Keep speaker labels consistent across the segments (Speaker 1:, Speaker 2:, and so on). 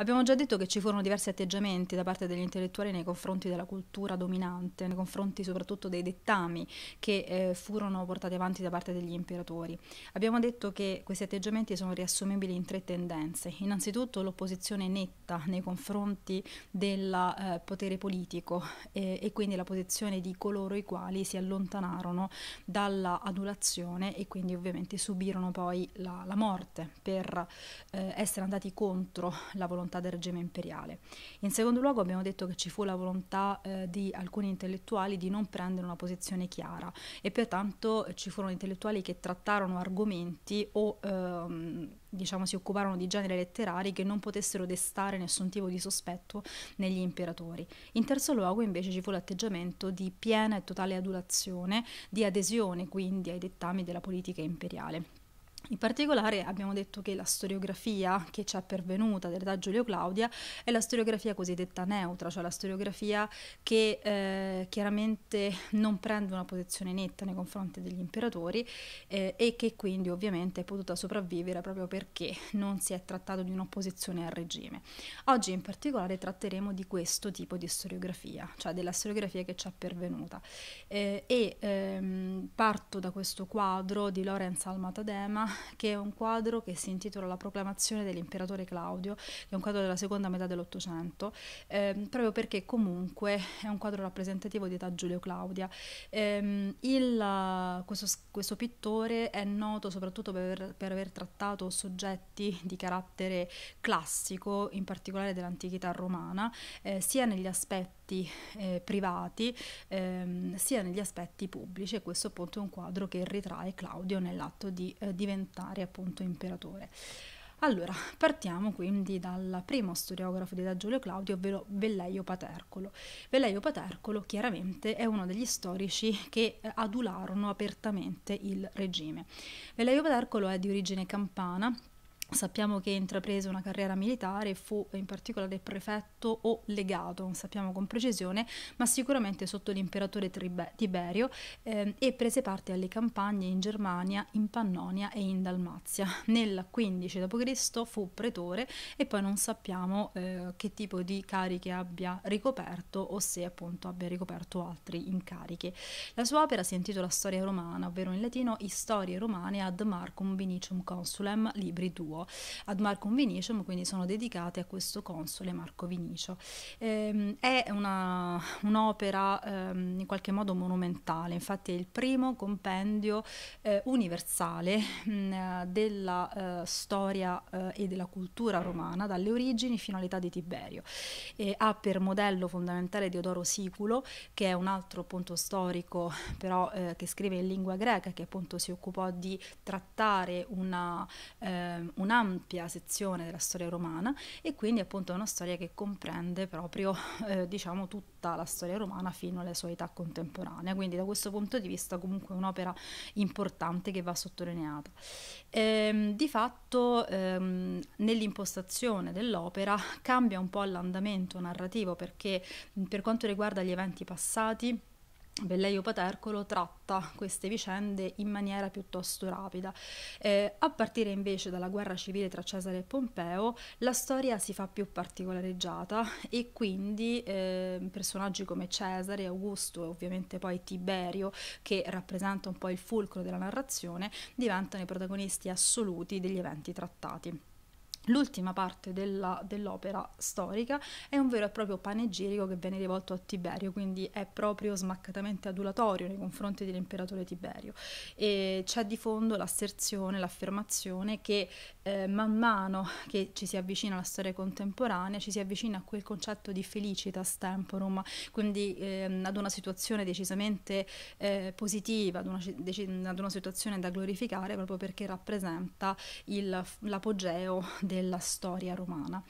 Speaker 1: Abbiamo già detto che ci furono diversi atteggiamenti da parte degli intellettuali nei confronti della cultura dominante, nei confronti soprattutto dei dettami che eh, furono portati avanti da parte degli imperatori. Abbiamo detto che questi atteggiamenti sono riassumibili in tre tendenze. Innanzitutto l'opposizione netta nei confronti del eh, potere politico eh, e quindi la posizione di coloro i quali si allontanarono dalla adulazione e quindi ovviamente subirono poi la, la morte per eh, essere andati contro la volontà volontà del regime imperiale. In secondo luogo abbiamo detto che ci fu la volontà eh, di alcuni intellettuali di non prendere una posizione chiara e pertanto eh, ci furono intellettuali che trattarono argomenti o ehm, diciamo si occuparono di generi letterari che non potessero destare nessun tipo di sospetto negli imperatori. In terzo luogo invece ci fu l'atteggiamento di piena e totale adulazione, di adesione quindi ai dettami della politica imperiale. In particolare abbiamo detto che la storiografia che ci è pervenuta dell'età Giulio Claudia è la storiografia cosiddetta neutra, cioè la storiografia che eh, chiaramente non prende una posizione netta nei confronti degli imperatori eh, e che quindi ovviamente è potuta sopravvivere proprio perché non si è trattato di un'opposizione al regime. Oggi in particolare tratteremo di questo tipo di storiografia, cioè della storiografia che ci è pervenuta. Eh, e ehm, parto da questo quadro di Lorenz Almatadema che è un quadro che si intitola La proclamazione dell'imperatore Claudio, che è un quadro della seconda metà dell'Ottocento, eh, proprio perché comunque è un quadro rappresentativo di età Giulio Claudia. Eh, il, questo, questo, pittore è noto soprattutto per aver, per aver trattato soggetti di carattere classico, in particolare dell'antichità romana, eh, sia negli aspetti aspetti eh, privati ehm, sia negli aspetti pubblici e questo appunto è un quadro che ritrae Claudio nell'atto di eh, diventare appunto imperatore. Allora, partiamo quindi dal primo storiografo di da Giulio Claudio, ovvero Velleio Patercolo. Velleio Patercolo chiaramente è uno degli storici che eh, adularono apertamente il regime. Velleio Patercolo è di origine campana, Sappiamo che intraprese una carriera militare, fu in particolare prefetto o legato, non sappiamo con precisione, ma sicuramente sotto l'imperatore Tiberio eh, e prese parte alle campagne in Germania, in Pannonia e in Dalmazia. Nel 15 d.C. fu pretore e poi non sappiamo eh, che tipo di cariche abbia ricoperto o se appunto abbia ricoperto altri incarichi. La sua opera si intitola Storia romana, ovvero in latino Historie romane ad Marcum Vinicium Consulem Libri 2 ad Marco Vinicio, quindi sono dedicate a questo console Marco Vinicio. Ehm, è una, un'opera ehm, in qualche modo monumentale, infatti è il primo compendio eh, universale mh, mm, della eh, storia eh, e della cultura romana, dalle origini fino all'età di Tiberio. E ha per modello fondamentale Teodoro Siculo, che è un altro appunto storico però eh, che scrive in lingua greca, che appunto si occupò di trattare una, un ehm, un'ampia sezione della storia romana e quindi appunto è una storia che comprende proprio eh, diciamo tutta la storia romana fino alle sue età contemporanee, quindi da questo punto di vista comunque è un'opera importante che va sottolineata. Ehm, di fatto ehm, nell'impostazione dell'opera cambia un po' l'andamento narrativo perché per quanto riguarda gli eventi passati Belleio Patercolo tratta queste vicende in maniera piuttosto rapida. Eh, a partire invece dalla guerra civile tra Cesare e Pompeo, la storia si fa più particolareggiata e quindi eh, personaggi come Cesare, Augusto e ovviamente poi Tiberio, che rappresenta un po' il fulcro della narrazione, diventano i protagonisti assoluti degli eventi trattati. L'ultima parte della, dell'opera storica è un vero e proprio panegirico che viene rivolto a Tiberio, quindi è proprio smaccatamente adulatorio nei confronti dell'imperatore Tiberio. E c'è di fondo l'asserzione, l'affermazione che eh, man mano che ci si avvicina alla storia contemporanea, ci si avvicina a quel concetto di felicitas temporum, quindi eh, ad una situazione decisamente eh, positiva, ad una, dec- ad una, situazione da glorificare proprio perché rappresenta il, l'apogeo della storia romana.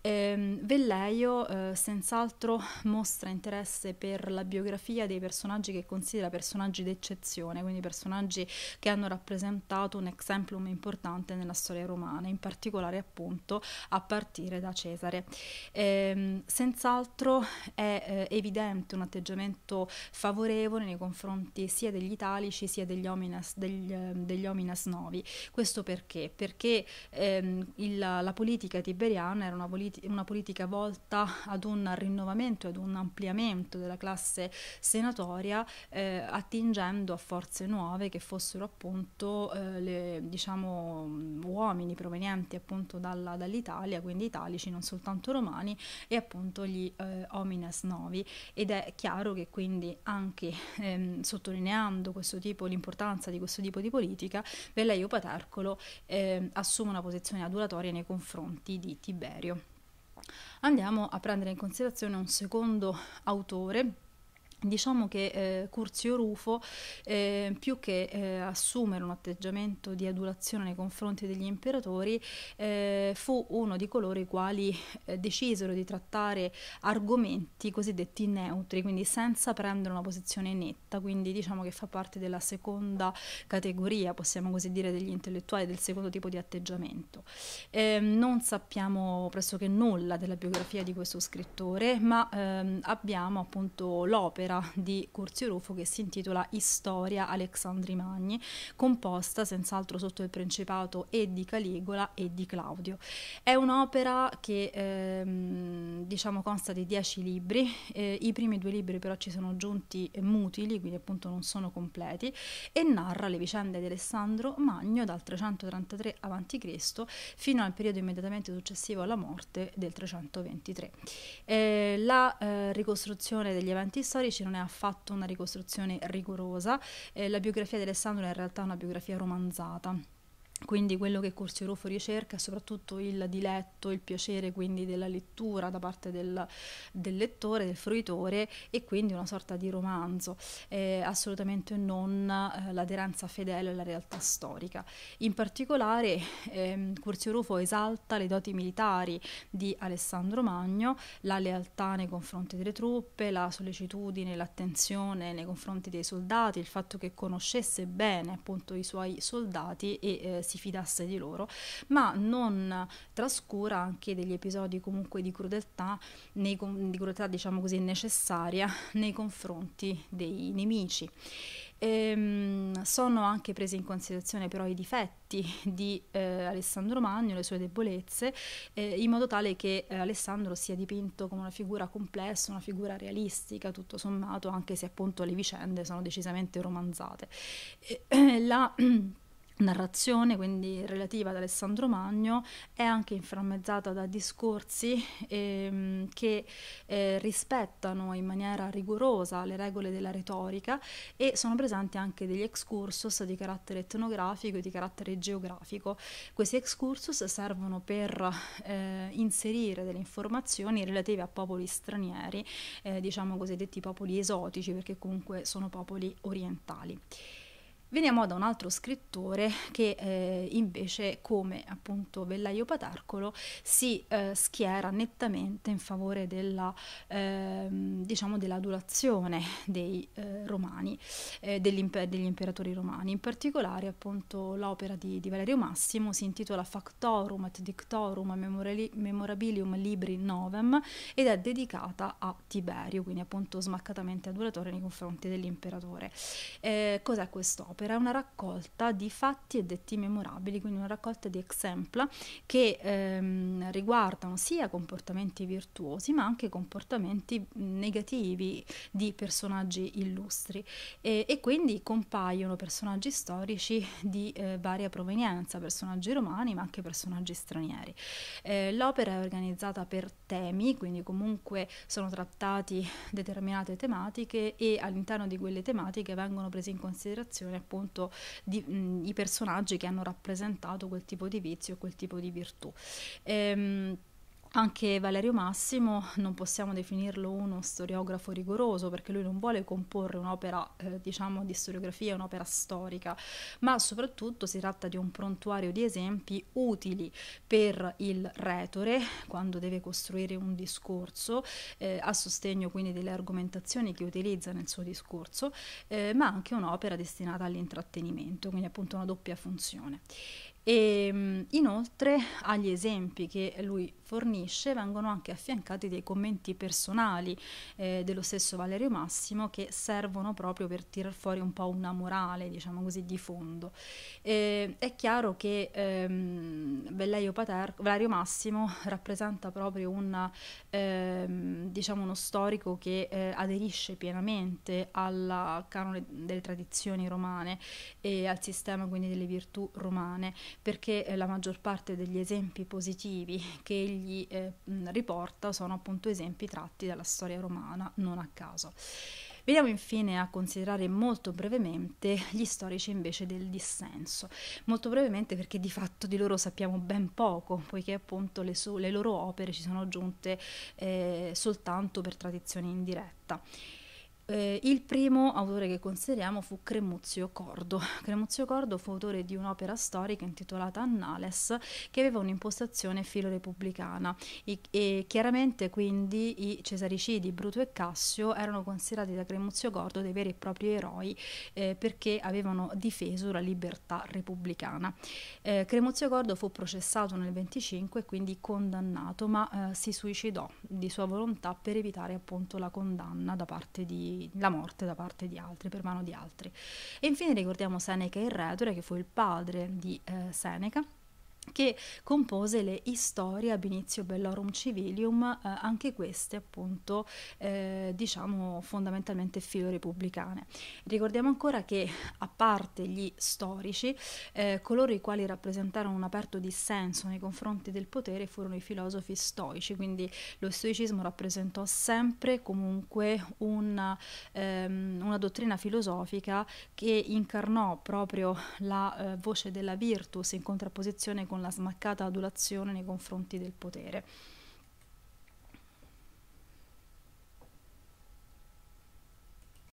Speaker 1: Eh, Velleio eh, senz'altro mostra interesse per la biografia dei personaggi che considera personaggi d'eccezione, quindi personaggi che hanno rappresentato un exemplum importante nella storia romana, in particolare appunto a partire da Cesare. Eh, senz'altro è eh, evidente un atteggiamento favorevole nei confronti sia degli italici sia degli homines, degli, eh, degli homines novi. Questo perché? Perché ehm, il il, la politica tiberiana era una, politi- una, politica volta ad un rinnovamento, ad un ampliamento della classe senatoria, eh, attingendo a forze nuove che fossero appunto eh, le, diciamo, uomini provenienti appunto dalla, dall'Italia, quindi italici, non soltanto romani, e appunto gli eh, homines novi. Ed è chiaro che quindi anche ehm, sottolineando questo tipo, l'importanza di questo tipo di politica, Velleio Patercolo ehm, assume una posizione adulatoria Vittoria nei confronti di Tiberio. Andiamo a prendere in considerazione un secondo autore Diciamo che eh, Curzio Rufo, eh, più che eh, assumere un atteggiamento di adulazione nei confronti degli imperatori, eh, fu uno di coloro i quali eh, decisero di trattare argomenti cosiddetti neutri, quindi senza prendere una posizione netta, quindi diciamo che fa parte della seconda categoria, possiamo così dire, degli intellettuali, del secondo tipo di atteggiamento. Eh, non sappiamo pressoché nulla della biografia di questo scrittore, ma ehm, abbiamo appunto l'opera opera di Curzio Rufo che si intitola Istoria Alexandri Magni, composta senz'altro sotto il Principato e di Caligola e di Claudio. È un'opera che ehm, diciamo consta di dieci libri, eh, i primi due libri però ci sono giunti mutili, quindi appunto non sono completi, e narra le vicende di Alessandro Magno dal 333 a.C. fino al periodo immediatamente successivo alla morte del 323. Eh, la eh, ricostruzione degli eventi storici invece non è affatto una ricostruzione rigorosa, eh, la biografia di Alessandro è in realtà una biografia romanzata. Quindi quello che Corsi Rufo ricerca è soprattutto il diletto, il piacere quindi della lettura da parte del, del lettore, del fruitore e quindi una sorta di romanzo, eh, assolutamente non eh, l'aderenza fedele alla realtà storica. In particolare eh, Curzio Rufo esalta le doti militari di Alessandro Magno, la lealtà nei confronti delle truppe, la sollecitudine, l'attenzione nei confronti dei soldati, il fatto che conoscesse bene appunto i suoi soldati e eh, si fidasse di loro, ma non trascura anche degli episodi comunque di crudeltà, nei, di crudeltà diciamo così necessaria nei confronti dei nemici. Ehm, sono anche presi in considerazione però i difetti di eh, Alessandro Magno, le sue debolezze, eh, in modo tale che eh, Alessandro sia dipinto come una figura complessa, una figura realistica, tutto sommato, anche se appunto le vicende sono decisamente romanzate. E, la narrazione, quindi relativa ad Alessandro Magno, è anche inframmezzata da discorsi ehm, che eh, rispettano in maniera rigorosa le regole della retorica e sono presenti anche degli excursus di carattere etnografico e di carattere geografico. Questi excursus servono per eh, inserire delle informazioni relative a popoli stranieri, eh, diciamo cosiddetti popoli esotici, perché comunque sono popoli orientali. Veniamo da un altro scrittore che eh, invece, come appunto Vellaio Patarcolo, si eh, schiera nettamente in favore della, eh, diciamo dell'adulazione dei eh, romani, eh, degli, degli imperatori romani. In particolare, appunto, l'opera di, di, Valerio Massimo si intitola Factorum et Dictorum Memorabilium Libri Novem ed è dedicata a Tiberio, quindi appunto smaccatamente adulatore nei confronti dell'imperatore. Eh, cos'è quest'opera? opera è una raccolta di fatti e detti memorabili, quindi una raccolta di exempla che ehm, riguardano sia comportamenti virtuosi ma anche comportamenti negativi di personaggi illustri e, e quindi compaiono personaggi storici di eh, varia provenienza, personaggi romani ma anche personaggi stranieri. Eh, l'opera è organizzata per temi, quindi comunque sono trattati determinate tematiche e all'interno di quelle tematiche vengono prese in considerazione appunto di, mh, i personaggi che hanno rappresentato quel tipo di vizio e quel tipo di virtù. Ehm, anche Valerio Massimo non possiamo definirlo uno storiografo rigoroso perché lui non vuole comporre un'opera, eh, diciamo, di storiografia, un'opera storica, ma soprattutto si tratta di un prontuario di esempi utili per il retore quando deve costruire un discorso eh, a sostegno quindi delle argomentazioni che utilizza nel suo discorso, eh, ma anche un'opera destinata all'intrattenimento, quindi appunto una doppia funzione. E ehm, inoltre agli esempi che lui fornisce vengono anche affiancati dei commenti personali eh, dello stesso Valerio Massimo che servono proprio per tirar fuori un po' una morale, diciamo così, di fondo. E, ehm, è chiaro che ehm, Pater- Valerio Massimo rappresenta proprio una, ehm, diciamo uno storico che eh, aderisce pienamente al canone delle tradizioni romane e al sistema quindi delle virtù romane perché eh, la maggior parte degli esempi positivi che egli eh, riporta sono appunto esempi tratti dalla storia romana, non a caso. Veniamo infine a considerare molto brevemente gli storici invece del dissenso, molto brevemente perché di fatto di loro sappiamo ben poco, poiché appunto le, su- le loro opere ci sono giunte eh, soltanto per tradizione indiretta. Eh, il primo autore che consideriamo fu Cremuzio Cordo. Cremuzio Cordo fu autore di un'opera storica intitolata Annales che aveva un'impostazione filorepubblicana e, e chiaramente quindi i cesaricidi Bruto e Cassio erano considerati da Cremuzio Cordo dei veri e propri eroi eh, perché avevano difeso la libertà repubblicana. Eh, Cremuzio Cordo fu processato nel 25 e quindi condannato ma eh, si suicidò di sua volontà per evitare appunto la condanna da parte di la morte da parte di altri, per mano di altri. E infine ricordiamo Seneca il Retore, che fu il padre di eh, Seneca che compose le Historia ab initio bellorum civilium, eh, anche queste appunto eh, diciamo fondamentalmente filo repubblicane. Ricordiamo ancora che a parte gli storici, eh, coloro i quali rappresentarono un aperto dissenso nei confronti del potere furono i filosofi stoici, quindi lo stoicismo rappresentò sempre comunque una, ehm, una dottrina filosofica che incarnò proprio la eh, voce della virtus in contrapposizione con con la smaccata adulazione nei confronti del potere.